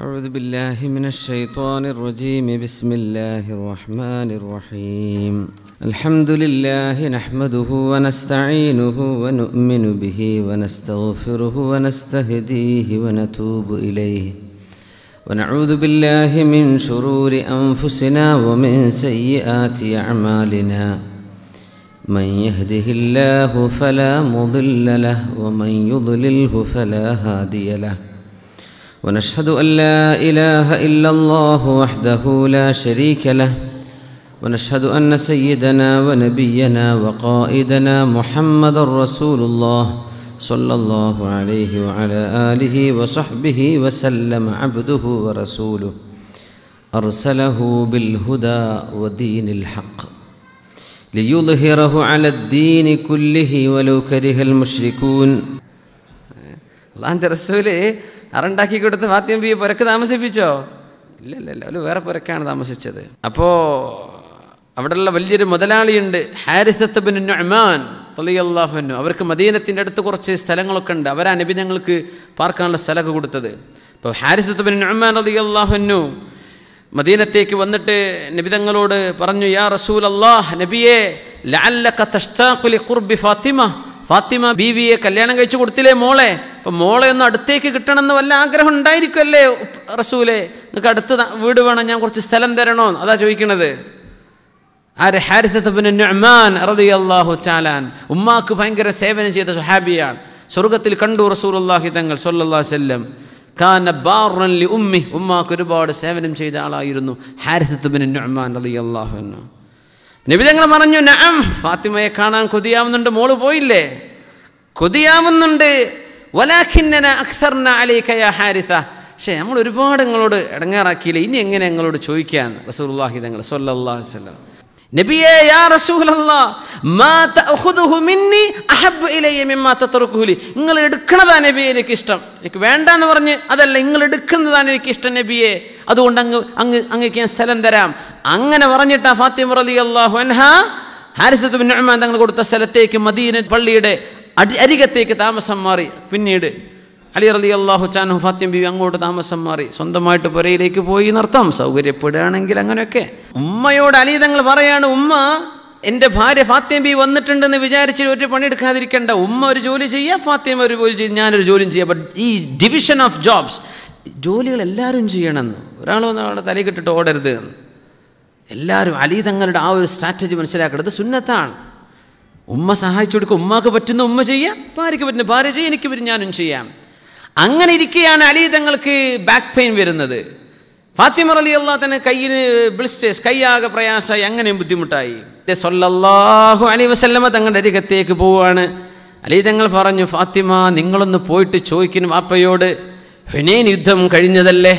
أعوذ بالله من الشيطان الرجيم بسم الله الرحمن الرحيم الحمد لله نحمده ونستعينه ونؤمن به ونستغفره ونستهديه ونتوب إليه ونعوذ بالله من شرور أنفسنا ومن سيئات أعمالنا من يهده الله فلا مضل له ومن يضلله فلا هادي له ونشهد أن لا إله إلا الله وحده لا شريك له ونشهد أن سيدنا ونبينا وقائدنا محمد رسول الله صلى الله عليه وعلى آله وصحبه وسلم عبده ورسوله أرسله بالهدى ودين الحق ليظهره على الدين كله ولو كره المشركون الله عند رسوله അറുണ്ടാക്കി കൊടുത്ത് ഫാത്തിമ ബിയെ പുരക്ക് താമസിപ്പിച്ചോ ഇല്ല അവർ വേറെ പുരക്കാണ് താമസിച്ചത് അപ്പോൾ അവിടെയുള്ള വലിയൊരു മുതലാളിയുണ്ട് ഹാരിസത്ത് ബിൻ നൊഹ്മാൻ അവർക്ക് മദീനത്തിൻ്റെ അടുത്ത് കുറച്ച് സ്ഥലങ്ങളൊക്കെ ഉണ്ട് അവരാ നബി ഞങ്ങൾക്ക് പാർക്കാനുള്ള സ്ഥലമൊക്കെ കൊടുത്തത് അപ്പോൾ ഹാരിസത്ത് ബിൻ നൊഹ്മാൻ അള്ളാഹുനു മദീനത്തേക്ക് വന്നിട്ട് തങ്ങളോട് പറഞ്ഞു യാ റസൂൽ അള്ളാഹ് നബിയെ ലാലക്കുർബി ഫാത്തിമ ഫാത്തിമ ബീവിയെ കല്യാണം കഴിച്ചു കൊടുത്തില്ലേ മോളെ അപ്പം മോളെ ഒന്ന് അടുത്തേക്ക് കിട്ടണമെന്ന് വല്ല ആഗ്രഹം ഉണ്ടായിരിക്കുമല്ലേ റസൂലെ നിങ്ങൾക്ക് അടുത്ത് വീട് വേണം ഞാൻ കുറച്ച് സ്ഥലം തരണോ അതാ ചോദിക്കണത് ആരെ ഹാരിഹു റളിയല്ലാഹു ചാലാൻ ഉമ്മാക്ക് ഭയങ്കര സേവനം ചെയ്ത സുഹാബിയാണ് സ്വർഗത്തിൽ കണ്ടു റസൂലുള്ളാഹി തങ്ങൾ സല്ലല്ലാഹു അലൈഹി കാന ലി ഉമ്മി ഉമ്മാക്ക് ഒരുപാട് സേവനം ചെയ്ത ആളായിരുന്നു ഹാരിത്തപ്പന് നഅ്മാൻ റളിയല്ലാഹു അൻഹു നിബിതങ്ങൾ പറഞ്ഞു നാം ഫാത്തിമയെ കാണാൻ കൊതിയാവുന്നുണ്ട് മോള് പോയില്ലേ കൊതിയാവുന്നുണ്ട് വലാഖിന്നന അക്സർന ഹാരിസ പക്ഷേ നമ്മൾ ഒരുപാട് നിങ്ങളോട് ഇടങ്ങാറാക്കിയില്ല ഇനി എങ്ങനെ ഞങ്ങളോട് ചോദിക്കാൻ റസൂർ തങ്ങൾ സൊല്ലാ വല്ലം യാ നിങ്ങൾ എടുക്കുന്നതാണ് നബിയെ എനിക്ക് ഇഷ്ടം എനിക്ക് വേണ്ട എന്ന് പറഞ്ഞ് അതല്ല നിങ്ങൾ എടുക്കുന്നതാണ് എനിക്ക് ഇഷ്ടം നബിയെ അതുകൊണ്ട് അങ്ങ് അങ്ങ് അങ്ങക്ക് ഞാൻ സ്ഥലം തരാം അങ്ങനെ പറഞ്ഞിട്ടാ ഫാത്തിമ റലി അള്ളാഹു അൻഹ ഹാരിസത്ത് തങ്ങൾ കൊടുത്ത സ്ഥലത്തേക്ക് മദീന പള്ളിയുടെ അരികത്തേക്ക് താമസം മാറി പിന്നീട് അലി റലി അള്ളാഹു ചാൻ ഫാത്യം ബിവി അങ്ങോട്ട് താമസം മാറി സ്വന്തമായിട്ട് പുരയിലേക്ക് പോയി നിർത്താം സൗകര്യപ്പെടുകയാണെങ്കിൽ അങ്ങനെയൊക്കെ ഉമ്മയോട് അലി തങ്ങൾ പറയാണ് ഉമ്മ എൻ്റെ ഭാര്യ ഫാത്യം ബി വന്നിട്ടുണ്ടെന്ന് വിചാരിച്ച് ഒരു പണിയെടുക്കാതിരിക്കേണ്ട ഉമ്മ ഒരു ജോലി ചെയ്യുക ഫാത്യം ഒരു ജോലി ഞാനൊരു ജോലിയും ചെയ്യുക ബട്ട് ഈ ഡിവിഷൻ ഓഫ് ജോബ്സ് ജോലികൾ എല്ലാവരും ചെയ്യണമെന്ന് ഒരാൾ ആളെ തലയിൽ കിട്ടിട്ട് ഓടരുത് എല്ലാവരും അലി തങ്ങളുടെ ആ ഒരു സ്ട്രാറ്റജി മനസ്സിലാക്കേണ്ടത് സുന്നത്താണ് ഉമ്മ സഹായിച്ചു കൊടുക്കുക ഉമ്മാക്ക് പറ്റുന്ന ഉമ്മ ചെയ്യുക ഭാര്യയ്ക്ക് പറ്റുന്ന ഭാര്യ ചെയ്യുക എനിക്ക് ഞാനും ചെയ്യാം അങ്ങനെ ഇരിക്കെയാണ് അലി തങ്ങൾക്ക് ബാക്ക് പെയിൻ വരുന്നത് ഫാത്തിമർ അലി അള്ളാ തന്നെ കയ്യിൽ ബ്ലിസ്റ്റേഴ്സ് കൈയാകെ പ്രയാസമായി അങ്ങനെയും ബുദ്ധിമുട്ടായി സൊല്ലാഹു അലി വസല്ലമ തങ്ങളുടെ അരികത്തേക്ക് പോവുകയാണ് അലി തങ്ങൾ പറഞ്ഞു ഫാത്തിമ നിങ്ങളൊന്ന് പോയിട്ട് ചോദിക്കുന്നു വാപ്പയോട് ഹുനൈൻ യുദ്ധം കഴിഞ്ഞതല്ലേ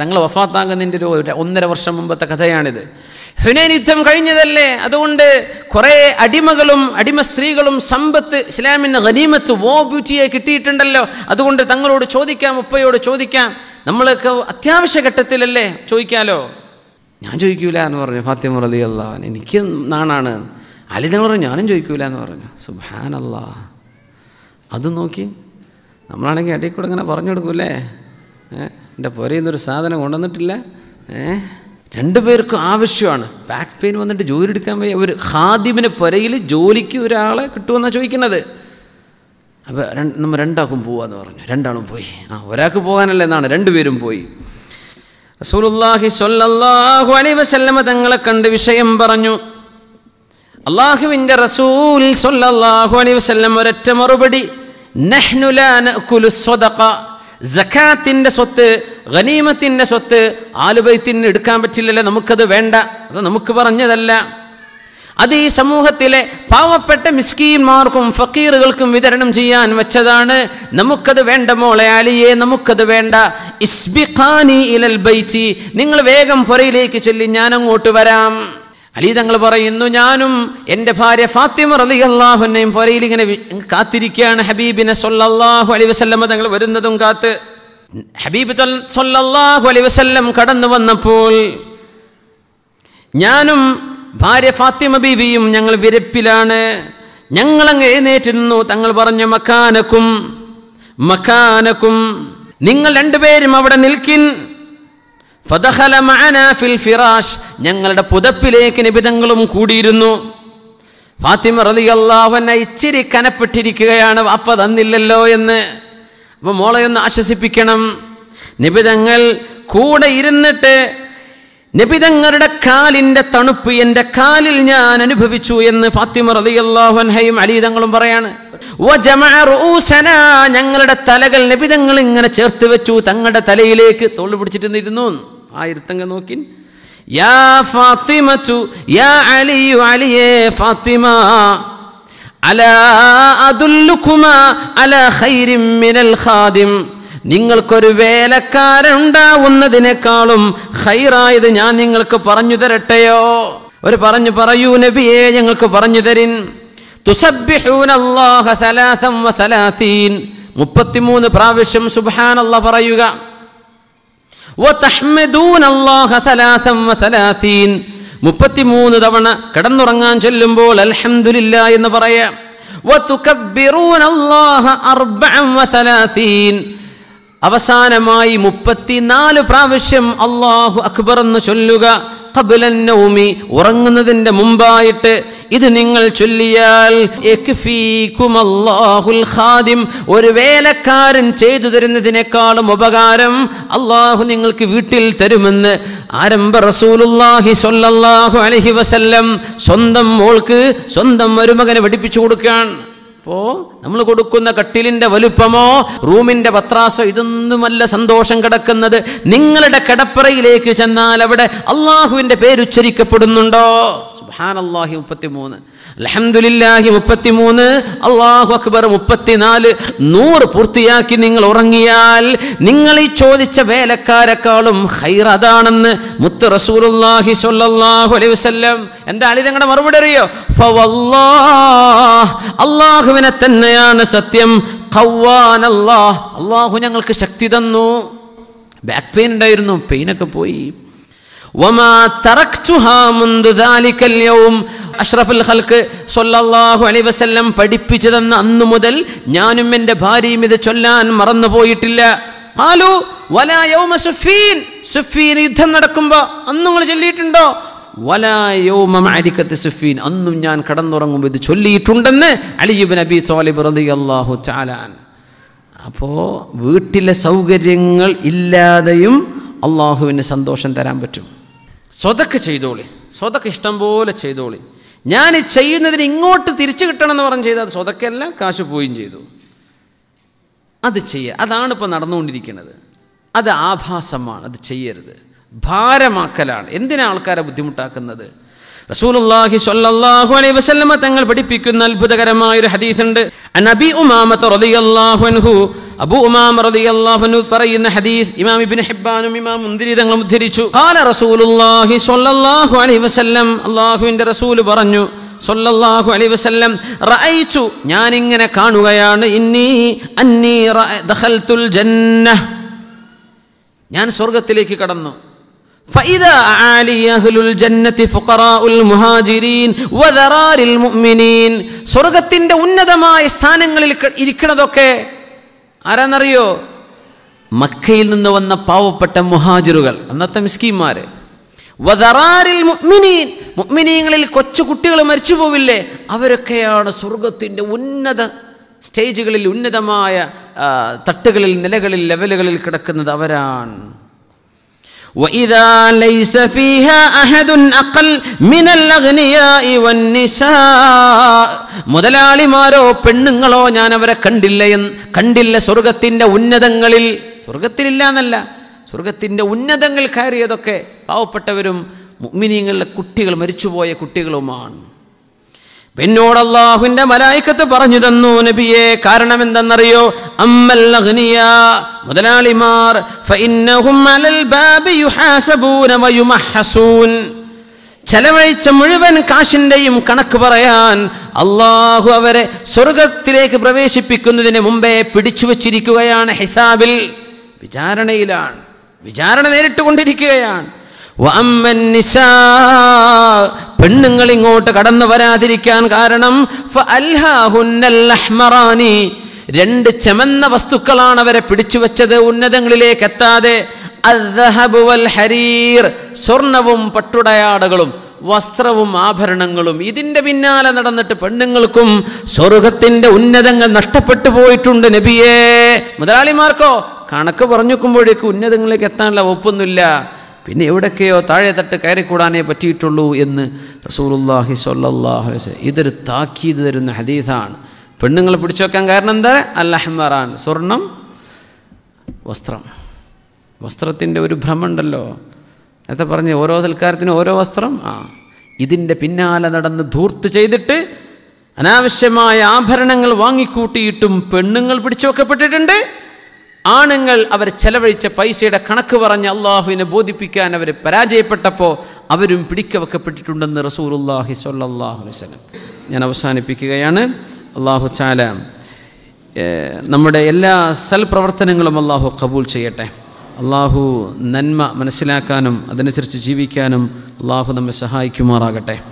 തങ്ങൾ വഫാത്താകുന്നതിൻ്റെ ഒരു ഒന്നര വർഷം മുമ്പത്തെ കഥയാണിത് ഹുനൈൻ യുദ്ധം കഴിഞ്ഞതല്ലേ അതുകൊണ്ട് കുറേ അടിമകളും അടിമ സ്ത്രീകളും സമ്പത്ത് ഇസ്ലാമിൻ്റെ ഗനീമത്ത് വോ ബ്യൂട്ടിയെ കിട്ടിയിട്ടുണ്ടല്ലോ അതുകൊണ്ട് തങ്ങളോട് ചോദിക്കാം ഉപ്പയോട് ചോദിക്കാം നമ്മളൊക്കെ അത്യാവശ്യ ഘട്ടത്തിലല്ലേ ചോദിക്കാലോ ഞാൻ ചോദിക്കൂല എന്ന് പറഞ്ഞു ഫാത്തിമ റലി അള്ളാൻ എനിക്ക് നാണാണ് അലി തങ്ങൾ പറഞ്ഞു ഞാനും ചോദിക്കൂല എന്ന് പറഞ്ഞു സുഹാൻ അള്ളാ അത് നോക്കി നമ്മളാണെങ്കിൽ ഇടയിൽ കൂടെ ഇങ്ങനെ പറഞ്ഞു കൊടുക്കൂലേ എൻ്റെ പുരയിൽ നിന്നൊരു സാധനം കൊണ്ടുവന്നിട്ടില്ല ഏഹ് രണ്ടുപേർക്കും ആവശ്യമാണ് ബാക്ക് പെയിൻ വന്നിട്ട് ജോലി എടുക്കാൻ വയ്യ ഒരു ഹാദിമിന് പുരയിൽ ജോലിക്ക് ഒരാളെ കിട്ടുമെന്നാണ് ചോദിക്കുന്നത് അപ്പോൾ രണ്ട് നമ്മൾ രണ്ടാൾക്കും പോവാന്ന് പറഞ്ഞു രണ്ടാളും പോയി ആ ഒരാൾക്ക് പോകാനല്ല എന്നാണ് രണ്ടുപേരും പോയി റസൂലുല്ലാഹി സൊല്ലാഹു അലൈ വസല്ലമ തങ്ങളെ കണ്ട് വിഷയം പറഞ്ഞു അള്ളാഹുവിൻ്റെ റസൂൽ സൊല്ലാഹു അലൈ വസല്ലം ഒരൊറ്റ മറുപടി നഹ്നുല ജക്കാത്തിൻ്റെ സ്വത്ത് ഖനീമത്തിൻ്റെ സ്വത്ത് ആലുബൈത്തിന് എടുക്കാൻ പറ്റില്ലല്ലേ നമുക്കത് വേണ്ട അത് നമുക്ക് പറഞ്ഞതല്ല അത് ഈ സമൂഹത്തിലെ പാവപ്പെട്ട മിസ്കീന്മാർക്കും ഫക്കീറുകൾക്കും വിതരണം ചെയ്യാൻ വെച്ചതാണ് നമുക്കത് വേണ്ട മോളെ അലിയെ നമുക്കത് വേണ്ട ഇസ്ബിഖാനി ഇലൽ ബൈച്ചി നിങ്ങൾ വേഗം പുറയിലേക്ക് ചൊല്ലി ഞാൻ അങ്ങോട്ട് വരാം അലി തങ്ങൾ പറയുന്നു ഞാനും എൻ്റെ ഭാര്യ ഫാത്തിമ റലി അള്ളാഹുനെയും പുരയിൽ ഇങ്ങനെ കാത്തിരിക്കുകയാണ് ഹബീബിനെ സൊല്ലാഹു അലി വസ്ല്ലമ്മ തങ്ങൾ വരുന്നതും കാത്ത് ഹബീബ് സൊല്ലാഹു അലി വസ്ല്ലം കടന്നു വന്നപ്പോൾ ഞാനും ഭാര്യ ഫാത്തിമ ബീവിയും ഞങ്ങൾ വിരപ്പിലാണ് ഞങ്ങളങ്ങ് എഴുന്നേറ്റുന്നു തങ്ങൾ പറഞ്ഞു മക്കാനക്കും മക്കാനക്കും നിങ്ങൾ രണ്ടുപേരും അവിടെ നിൽക്കിൻ ഫദഹല ഫിൽ ഫിറാഷ് ഞങ്ങളുടെ പുതപ്പിലേക്ക് നിബിതങ്ങളും കൂടിയിരുന്നു ഫാത്തിമ റളിയല്ലാഹു അൻഹ ഇച്ചിരി കനപ്പെട്ടിരിക്കുകയാണ് വാപ്പ തന്നില്ലല്ലോ എന്ന് അപ്പോൾ മോളെ ഒന്ന് ആശ്വസിപ്പിക്കണം നിബിതങ്ങൾ കൂടെ ഇരുന്നിട്ട് നബിതങ്ങളുടെ കാലിൻ്റെ തണുപ്പ് എൻ്റെ കാലിൽ ഞാൻ അനുഭവിച്ചു എന്ന് ഫാത്തിമ റതിയല്ലാഹുൻഹയും അലീതങ്ങളും പറയാണ് ഞങ്ങളുടെ തലകൾ നബിതങ്ങൾ ഇങ്ങനെ ചേർത്ത് വെച്ചു തങ്ങളുടെ തലയിലേക്ക് തോള് പിടിച്ചിട്ട് ഇരുന്നു ആ ഇരുത്തങ്ങ് നോക്കി യാ ഫാത്തിമച്ചു യാ അലിയു അലിയേ ഫാത്തിമ അല അതുല്ലുക്കുമ അല ഖൈരിം മിനൽ ഖാദിം നിങ്ങൾക്കൊരു വേലക്കാരുണ്ടാവുന്നതിനേക്കാളും ഹൈറായത് ഞാൻ നിങ്ങൾക്ക് പറഞ്ഞു തരട്ടെയോ ഒരു പറഞ്ഞു പറയൂ നബിയെ ഞങ്ങൾക്ക് പറഞ്ഞു തരിൻ മുപ്പത്തിമൂന്ന് പ്രാവശ്യം സുബാൻ പറയുക മുപ്പത്തിമൂന്ന് തവണ കിടന്നുറങ്ങാൻ ചെല്ലുമ്പോൾ അലഹമില്ല എന്ന് പറയാം അവസാനമായി മുപ്പത്തിനാല് പ്രാവശ്യം അള്ളാഹു അക്ബർ എന്ന് ചൊല്ലുക കബുലന്നൗമി ഉറങ്ങുന്നതിന്റെ മുമ്പായിട്ട് ഇത് നിങ്ങൾ ചൊല്ലിയാൽ ഖാദിം ഒരു വേലക്കാരൻ ചെയ്തു തരുന്നതിനേക്കാളും ഉപകാരം അള്ളാഹു നിങ്ങൾക്ക് വീട്ടിൽ തരുമെന്ന് ആരംഭ റസൂലുല്ലാഹി സൊല്ലാഹു അലഹി വസല്ലം സ്വന്തം മോൾക്ക് സ്വന്തം മരുമകനെ പഠിപ്പിച്ചു കൊടുക്കുകയാണ് അപ്പോൾ നമ്മൾ കൊടുക്കുന്ന കട്ടിലിൻ്റെ വലുപ്പമോ റൂമിൻ്റെ പത്രാസോ ഇതൊന്നുമല്ല സന്തോഷം കിടക്കുന്നത് നിങ്ങളുടെ കിടപ്പറയിലേക്ക് ചെന്നാൽ അവിടെ അള്ളാഹുവിൻ്റെ പേരുച്ചരിക്കപ്പെടുന്നുണ്ടോ സുബാനല്ലാഹി മുപ്പത്തിമൂന്ന് അലഹമുല്ലാഹി മൂന്ന് അള്ളാഹു അക്ബർ മുപ്പത്തിനാല് നൂറ് പൂർത്തിയാക്കി നിങ്ങൾ ഉറങ്ങിയാൽ നിങ്ങൾ ഈ ചോദിച്ച വേലക്കാരെക്കാളും ഹൈർ അതാണെന്ന് മുത്ത് റസൂലുല്ലാഹി സ്വല്ലല്ലാഹു അലൈഹി വസല്ലം എന്താണ് ഇത് നിങ്ങളുടെ മറുപടി അറിയോ അള്ളാഹുവിനെ തന്നെയാണ് സത്യം അള്ളാഹു ഞങ്ങൾക്ക് ശക്തി തന്നു ബാക്ക് പെയിൻ ഉണ്ടായിരുന്നു പെയിനൊക്കെ പോയി അഷ്റഫുൽ ഹൽക്ക് സൊല്ലാഹു അലൈവസല്ലം പഠിപ്പിച്ചു തന്ന അന്നു മുതൽ ഞാനും എൻ്റെ ഭാര്യയും ഇത് ചൊല്ലാൻ മറന്നു പോയിട്ടില്ല ആലോ വല യൗമ സുഫീൻ സുഫീൻ യുദ്ധം നടക്കുമ്പോൾ അന്ന് നിങ്ങൾ ചൊല്ലിയിട്ടുണ്ടോ വല യൗമ മാരിക്കത്ത് സുഫീൻ അന്നും ഞാൻ കടന്നുറങ്ങുമ്പോൾ ഇത് ചൊല്ലിയിട്ടുണ്ടെന്ന് അലിയുബ് നബി തോലിബ് റതി അള്ളാഹു ചാലാൻ അപ്പോൾ വീട്ടിലെ സൗകര്യങ്ങൾ ഇല്ലാതെയും അള്ളാഹുവിന് സന്തോഷം തരാൻ പറ്റും സ്വതക്ക് ചെയ്തോളി സ്വതക്ക് ഇഷ്ടം പോലെ ചെയ്തോളി ഞാൻ ചെയ്യുന്നതിന് ഇങ്ങോട്ട് തിരിച്ചു കിട്ടണം എന്ന് പറഞ്ഞ് ചെയ്താൽ സ്വതക്കല്ല കാശ് പോവുകയും ചെയ്തു അത് ചെയ്യുക അതാണ് ഇപ്പോൾ നടന്നുകൊണ്ടിരിക്കുന്നത് അത് ആഭാസമാണ് അത് ചെയ്യരുത് ഭാരമാക്കലാണ് എന്തിനാണ് ആൾക്കാരെ ബുദ്ധിമുട്ടാക്കുന്നത് റസൂലുള്ളാഹി സ്വല്ലല്ലാഹു അലൈഹി വസല്ലമ തങ്ങൾ പഠിപ്പിക്കുന്ന അത്ഭുതകരമായ ഒരു ഹദീസ് ഹദീസുണ്ട് അനബി ഉമാമത്ത് റളിയല്ലാഹു അൻഹു അബൂ ഉമാമ റളിയല്ലാഹു അൻഹു പറയുന്ന ഹദീസ് ഇമാം ഇബ്നു ഹിബ്ബാനും ഇമാം മുന്തിരി തങ്ങൾ ഉദ്ധരിച്ചു ഖാല റസൂലുള്ളാഹി സ്വല്ലല്ലാഹു അലൈഹി വസല്ലം അല്ലാഹുവിൻ്റെ റസൂൽ പറഞ്ഞു സ്വല്ലല്ലാഹു അലൈഹി വസല്ലം ഞാൻ ഇങ്ങനെ കാണുകയാണ് ഇന്നി അന്നീ ദഖൽത്തുൽ ജന്ന ഞാൻ സ്വർഗ്ഗത്തിലേക്ക് കടന്നു സ്വർഗത്തിന്റെ ഉന്നതമായ സ്ഥാനങ്ങളിൽ ഇരിക്കുന്നതൊക്കെ ആരാന്നറിയോ മക്കയിൽ നിന്ന് വന്ന പാവപ്പെട്ട മുഹാജിറുകൾ അന്നത്തെ മിസ്കിന്മാര് വദറാറിൽ മുഗ്മിനീൻ മുഗ്മിനീങ്ങളിൽ കൊച്ചു കുട്ടികൾ മരിച്ചു പോവില്ലേ അവരൊക്കെയാണ് സ്വർഗത്തിൻ്റെ ഉന്നത സ്റ്റേജുകളിൽ ഉന്നതമായ തട്ടുകളിൽ നിലകളിൽ ലെവലുകളിൽ കിടക്കുന്നത് അവരാണ് وإذا ليس فيها أحد أقل من الأغنياء والنساء മുതലാളിമാരോ പെണ്ണുങ്ങളോ ഞാൻ അവരെ കണ്ടില്ല കണ്ടില്ല സ്വർഗത്തിൻ്റെ ഉന്നതങ്ങളിൽ സ്വർഗത്തിലില്ല എന്നല്ല സ്വർഗത്തിൻ്റെ ഉന്നതങ്ങൾ കയറിയതൊക്കെ പാവപ്പെട്ടവരും മിനിങ്ങളുടെ കുട്ടികൾ മരിച്ചുപോയ കുട്ടികളുമാണ് പിന്നോട് അള്ളാഹുവിന്റെ മലായിക്കത്ത് പറഞ്ഞു തന്നു നബിയെ കാരണം എന്തെന്നറിയോ അമ്മൽ മുതലാളിമാർ ചെലവഴിച്ച മുഴുവൻ കാശിന്റെയും കണക്ക് പറയാൻ അള്ളാഹു അവരെ സ്വർഗത്തിലേക്ക് പ്രവേശിപ്പിക്കുന്നതിന് മുമ്പേ പിടിച്ചു വച്ചിരിക്കുകയാണ് ഹിസാബിൽ വിചാരണയിലാണ് വിചാരണ നേരിട്ടുകൊണ്ടിരിക്കുകയാണ് പെണ്ണുങ്ങൾ ഇങ്ങോട്ട് കടന്നു വരാതിരിക്കാൻ കാരണം രണ്ട് ചെമന്ന വസ്തുക്കളാണ് അവരെ പിടിച്ചു വെച്ചത് ഉന്നതങ്ങളിലേക്ക് എത്താതെ ഹരീർ സ്വർണവും പട്ടുടയാടകളും വസ്ത്രവും ആഭരണങ്ങളും ഇതിൻ്റെ പിന്നാലെ നടന്നിട്ട് പെണ്ണുങ്ങൾക്കും സ്വർഗത്തിൻ്റെ ഉന്നതങ്ങൾ നഷ്ടപ്പെട്ടു പോയിട്ടുണ്ട് നബിയേ മുതലാളിമാർക്കോ കണക്ക് പറഞ്ഞു ഉന്നതങ്ങളിലേക്ക് എത്താനുള്ള ഒപ്പൊന്നുമില്ല പിന്നെ എവിടൊക്കെയോ തട്ട് കയറിക്കൂടാനേ പറ്റിയിട്ടുള്ളൂ എന്ന് റസൂലുല്ലാഹി സൊല്ലാഹു ഇതൊരു താക്കീത് തരുന്ന ഹദീസാണ് പെണ്ണുങ്ങൾ പിടിച്ചു വെക്കാൻ കാരണം എന്താ അല്ലഹ്മറാൻ സ്വർണം വസ്ത്രം വസ്ത്രത്തിൻ്റെ ഒരു ഭ്രമുണ്ടല്ലോ നേരത്തെ പറഞ്ഞ് ഓരോ സൽക്കാരത്തിനും ഓരോ വസ്ത്രം ആ ഇതിൻ്റെ പിന്നാലെ നടന്ന് ധൂർത്ത് ചെയ്തിട്ട് അനാവശ്യമായ ആഭരണങ്ങൾ വാങ്ങിക്കൂട്ടിയിട്ടും പെണ്ണുങ്ങൾ പിടിച്ചു വെക്കപ്പെട്ടിട്ടുണ്ട് ആണുങ്ങൾ അവർ ചെലവഴിച്ച പൈസയുടെ കണക്ക് പറഞ്ഞ് അള്ളാഹുവിനെ ബോധിപ്പിക്കാൻ അവർ പരാജയപ്പെട്ടപ്പോൾ അവരും പിടിക്കവക്കപ്പെട്ടിട്ടുണ്ടെന്ന് റസൂലുല്ലാഹി സല്ലാഹു വസ്ലം ഞാൻ അവസാനിപ്പിക്കുകയാണ് അള്ളാഹു ചാല നമ്മുടെ എല്ലാ സൽപ്രവർത്തനങ്ങളും അള്ളാഹു കബൂൽ ചെയ്യട്ടെ അള്ളാഹു നന്മ മനസ്സിലാക്കാനും അതനുസരിച്ച് ജീവിക്കാനും അള്ളാഹു നമ്മെ സഹായിക്കുമാറാകട്ടെ